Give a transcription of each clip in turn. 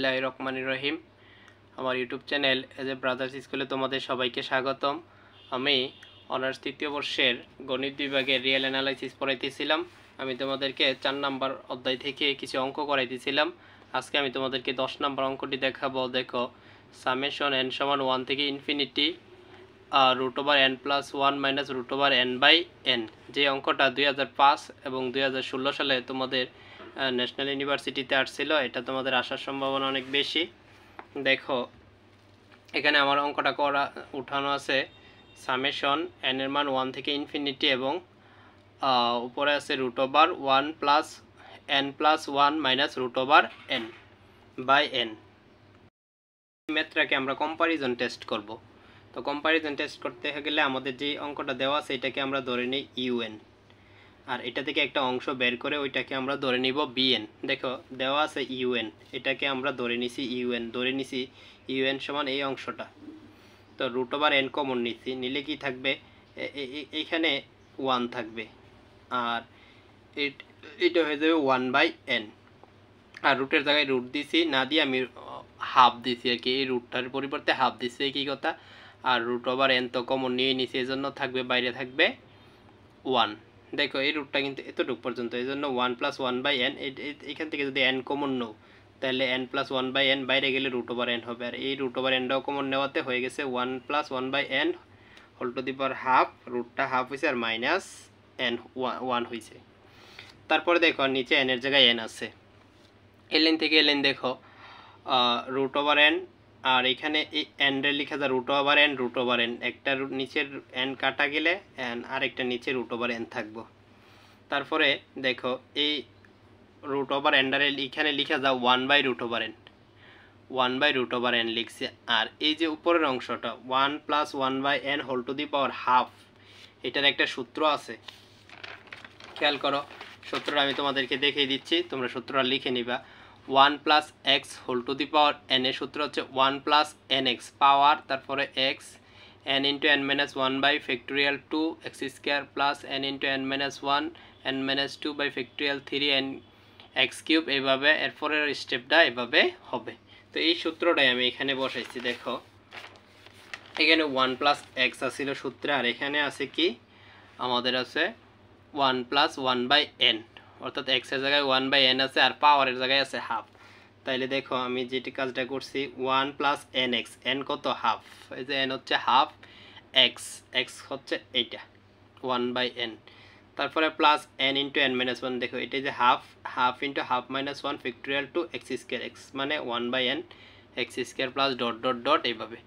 আল্লাহ রহমান রহিম আমার YouTube channel as a brothers স্কুলে তোমাদের সবাইকে স্বাগতম আমি অনার্স তৃতীয় বর্ষের গণিত বিভাগে রিয়েল অ্যানালাইসিস পড়াইতেছিলাম আমি তোমাদেরকে চার নাম্বার অধ্যায় থেকে কিছু অঙ্ক করাইতেছিলাম আজকে আমি তোমাদেরকে দশ নাম্বার অঙ্কটি দেখাবো দেখো সামেশন এন সমান ওয়ান থেকে infinity root over n plus one minus root over n by n যে অঙ্কটা দুই এবং দুই সালে তোমাদের ন্যাশনাল ইউনিভার্সিটিতে আসছিল এটা তোমাদের আসার সম্ভাবনা অনেক বেশি দেখো এখানে আমার অঙ্কটা করা উঠানো আছে সামেশন এনের মান ওয়ান থেকে ইনফিনিটি এবং উপরে আছে root over one plus n plus one minus root over n by n ম্যাথটাকে আমরা কম্পারিজন টেস্ট করব তো কম্পারিজন টেস্ট করতে গেলে আমাদের যে অঙ্কটা দেওয়া আছে এটাকে আমরা ধরে নিই ইউএন আর এটা থেকে একটা অংশ বের করে ওইটাকে আমরা ধরে নিব বিএন দেখো দেওয়া আছে ইউএন এটাকে আমরা ধরে নিছি ইউএন ধরে নিছি ইউএন সমান এই অংশটা তো রুট ওভার এন কমন নিছি নিলে কি থাকবে এখানে ওয়ান থাকবে আর এটা হয়ে যাবে ওয়ান বাই এন আর রুটের জায়গায় রুট দিছি না দিয়ে আমি হাফ দিছি আর কি এই রুটটার পরিবর্তে হাফ দিছি কি কথা আর রুট ওভার এন তো কমন নিয়ে নিছি এজন্য থাকবে বাইরে থাকবে ওয়ান দেখো এই রুটটা কিন্তু এতটুক পর্যন্ত এই জন্য one plus one by n এখান থেকে যদি এন কমন নেও তাহলে n plus one by n বাইরে গেলে রুট ওভার এন হবে আর এই রুট ওভার এনটাও কমন নেওয়াতে হয়ে গেছে one plus one by n whole to the power half রুটটা হাফ হয়েছে আর মাইনাস এন ওয়ান হয়েছে তারপরে দেখো নিচে এনের জায়গায় এন আছে এলেন থেকে এলেন দেখো রুট ওভার এন আর এখানে এই অ্যান্ডের লিখা যায় root over n root over n একটা নিচের এন্ড কাটা গেলে অ্যান্ড আরেকটা নিচে রুট ওভার এন থাকবো তারপরে দেখো এই রুট ওভার এন্ডারে এখানে লিখা যা one by root over n one by root over n লিখছে আর এই যে উপরের অংশটা one plus one by n whole to the power half এটার একটা সূত্র আছে খেয়াল করো সূত্রটা আমি তোমাদেরকে দেখিয়ে দিচ্ছি তোমরা সূত্রটা লিখে নিবা one plus x whole to the power n এর সূত্র হচ্ছে one plus n x power তারপরে x n into n minus one by factorial two x square plus n into n minus one n minus two by factorial three n x cube এইভাবে এরপরের স্টেপটা এভাবে হবে তো এই সূত্রটাই আমি এখানে বসাইছি দেখো এখানে ওয়ান প্লাস এক্স আসছিল সূত্রে আর এখানে আছে কি আমাদের আছে one plus one by n অর্থাৎ এক্সের জায়গায় ওয়ান বাই এন আছে আর পাওয়ারের জায়গায় আছে হাফ তাইলে দেখো আমি যেটি কাজটা করছি one plus n x n কত হাফ এই যে এন হচ্ছে হাফ এক্স এক্স হচ্ছে এইটা ওয়ান বাই এন তারপরে plus n into n minus one দেখো এটা যে half half into half minus one factorial two x square x মানে one by n x square plus dot dot dot এইভাবে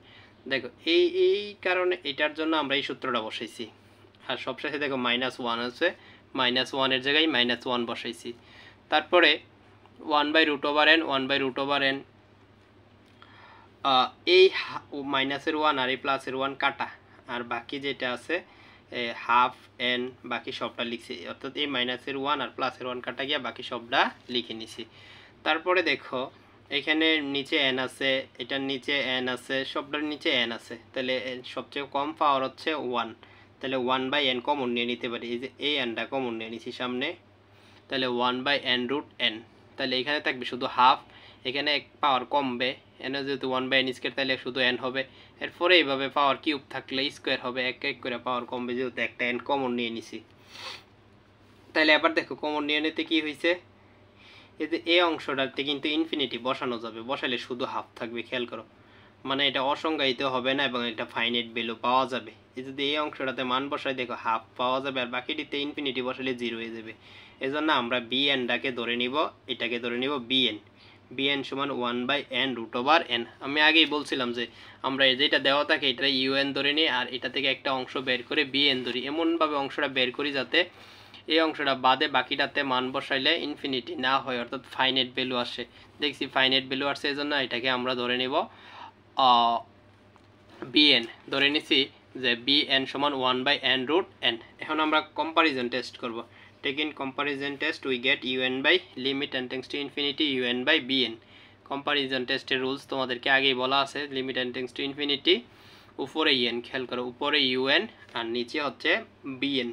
দেখো এই এই কারণে এটার জন্য আমরা এই সূত্রটা বসাইছি আর সবশেষে দেখো মাইনাস ওয়ান আছে মাইনাস ওয়ানের জায়গায় মাইনাস ওয়ান বসাইছি তারপরে one by root over n one by root over n এই মাইনাসের ওয়ান আর এই প্লাসের ওয়ান কাটা আর বাকি যেটা আছে হাফ এন বাকি সবটা লিখছি অর্থাৎ এই মাইনাসের ওয়ান আর প্লাসের ওয়ান কাটা গিয়ে বাকি সবটা লিখে নিছি তারপরে দেখো এখানে নিচে এন আছে এটার নিচে এন আছে সবটার নিচে এন আছে তাহলে সবচেয়ে কম পাওয়ার হচ্ছে ওয়ান তাহলে ওয়ান বাই এন কমন নিয়ে নিতে পারি এই যে এ এনটা কমন নিয়ে নিছি সামনে তাহলে one by n root n তাহলে এখানে থাকবে শুধু হাফ এখানে এক পাওয়ার কমবে এনে যেহেতু ওয়ান বাই এন স্কোয়ার তাহলে শুধু এন হবে এরপরে এইভাবে পাওয়ার কিউব থাকলে স্কোয়ার হবে এক এক করে পাওয়ার কমবে যেহেতু একটা এন কমন নিয়ে নিছি তাহলে এবার দেখো কমন নিয়ে নিতে কী হয়েছে এই যে এই অংশটাতে কিন্তু ইনফিনিটি বসানো যাবে বসালে শুধু হাফ থাকবে খেয়াল করো মানে এটা অসংজ্ঞায়িত হবে না এবং একটা ফাইনাইট ভ্যালু পাওয়া যাবে যদি এই অংশটাতে মান বসাই দেখো হাফ পাওয়া যাবে আর বাকিটিতে ইনফিনিটি বসালে জিরো হয়ে যাবে এজন্য আমরা বিএনটাকে ধরে নিব এটাকে ধরে নিব বিএন বিএন সমান one by n root over n আমি আগেই বলছিলাম যে আমরা যেটা দেওয়া থাকে এটা ইউএন ধরে নিই আর এটা থেকে একটা অংশ বের করে বিএন ধরি এমনভাবে অংশটা বের করি যাতে এই অংশটা বাদে বাকিটাতে মান বসাইলে ইনফিনিটি না হয় অর্থাৎ ফাইনাইট ভ্যালু আসে দেখছি ফাইনাইট ভ্যালু আসছে এই জন্য এটাকে আমরা ধরে নিব বিএন ধরে নিছি যে বি এন সমান one by n root n এখন আমরা কম্পারিজন টেস্ট করব take in comparison test we get u n by limit n tends to infinity u n by b n comparison টেস্টের রুলস তোমাদেরকে আগেই বলা আছে limit n tends to infinity উপরে ইএন খেয়াল করো উপরে ইউএন আর নিচে হচ্ছে বিএন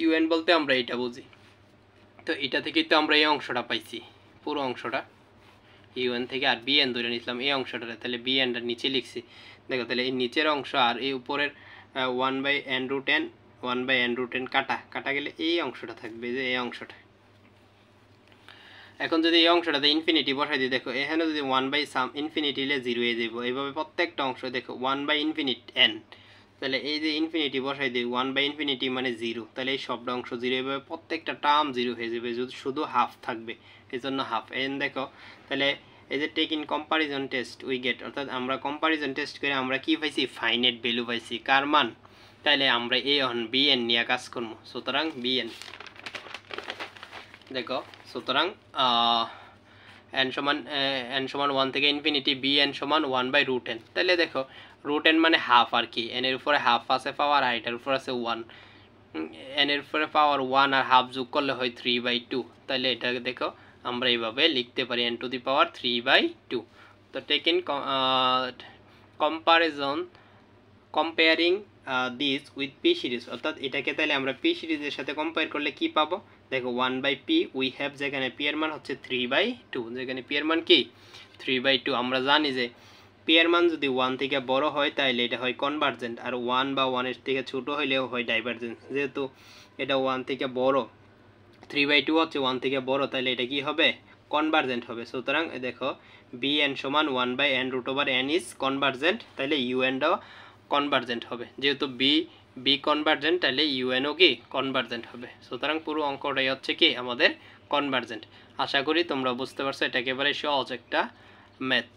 ইউএন বলতে আমরা এটা বুঝি তো এটা থেকেই তো আমরা এই অংশটা পাইছি পুরো অংশটা ইউএন থেকে আর বিএন ধরে নিয়েছিলাম এই অংশটাতে তাহলে বিএনটা নিচে লিখছি দেখো তাহলে এই নিচের অংশ আর এই উপরের one by n root n one by n root n কাটা কাটা গেলে এই অংশটা থাকবে যে এই অংশটা এখন যদি এই অংশটাতে ইনফিনিটি বসাই দিই দেখো এখানে যদি ওয়ান বাই সাম ইনফিনিটি হলে জিরো হয়ে যাবো এইভাবে প্রত্যেকটা অংশ দেখো ওয়ান বাই ইনফিনিট এন তাহলে এই যে ইনফিনিটি বসাই দিই ওয়ান বাই ইনফিনিটি মানে জিরো তাহলে এই সবটা অংশ জিরো এভাবে প্রত্যেকটা টার্ম জিরো হয়ে যাবে শুধু হাফ থাকবে এই জন্য হাফ এন দেখো তাহলে এই যে take in comparison test we get অর্থাৎ আমরা কম্পারিজন টেস্ট করে আমরা কি পাইছি ফাইনেট ভ্যালু পাইছি কার মান তাইলে আমরা এ অন বিএন নিয়ে কাজ করবো সুতরাং বিএন দেখো সুতরাং এন সমান এন সমান ওয়ান থেকে ইনফিনিটি বি এন সমান ওয়ান বাই রুট এন তাহলে দেখো রুট এন মানে হাফ আর কি এনের উপরে হাফ আছে পাওয়ার আর এটার উপর আছে ওয়ান এনের উপরে পাওয়ার ওয়ান আর হাফ যোগ করলে হয় থ্রি বাই টু তাহলে এটা দেখো আমরা এইভাবে লিখতে পারি n to the power three by two তো take in comparison comparing this with p series অর্থাৎ এটাকে তাহলে আমরা পি সিরিজের সাথে কম্পেয়ার করলে কি পাবো দেখো one by p we have যেখানে পি এর মান হচ্ছে থ্রি বাই টু যেখানে পি এর মান কি থ্রি বাই টু আমরা জানি যে পি এর মান যদি ওয়ান থেকে বড় হয় তাহলে এটা হয় কনভার্জেন্ট আর ওয়ান বা ওয়ানের থেকে ছোট হইলেও হয় ডাইভার্জেন্ট যেহেতু এটা ওয়ান থেকে বড় থ্রি বাই টু হচ্ছে ওয়ান থেকে বড় তাহলে এটা কি হবে কনভার্জেন্ট হবে সুতরাং দেখো বি এন সমান one by n root over n is convergent তাহলে ইউএনটাও কনভার্জেন্ট হবে যেহেতু বি বি কনভার্জেন্ট তাহলে ইউএনও কি কনভার্জেন্ট হবে সুতরাং পুরো অঙ্কটাই হচ্ছে কি আমাদের কনভার্জেন্ট আশা করি তোমরা বুঝতে পারছো এটা একেবারে সহজ একটা ম্যাথ